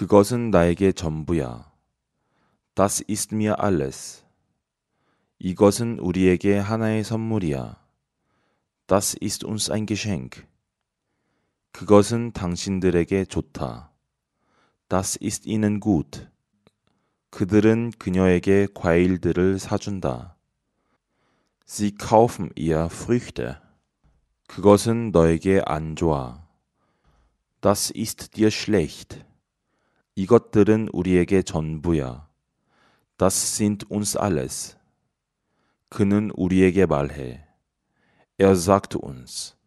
그것은 나에게 전부야. Das ist mir alles. 이것은 우리에게 하나의 선물이야. Das ist uns ein Geschenk. 그것은 당신들에게 좋다. Das ist ihnen gut. 그들은 그녀에게 과일들을 사준다. Sie kaufen ihr Früchte. 그것은 너에게 안 좋아. Das ist dir schlecht. 이것들은 우리에게 전부야. Das sind uns alles. 그는 우리에게 말해. Er sagt uns.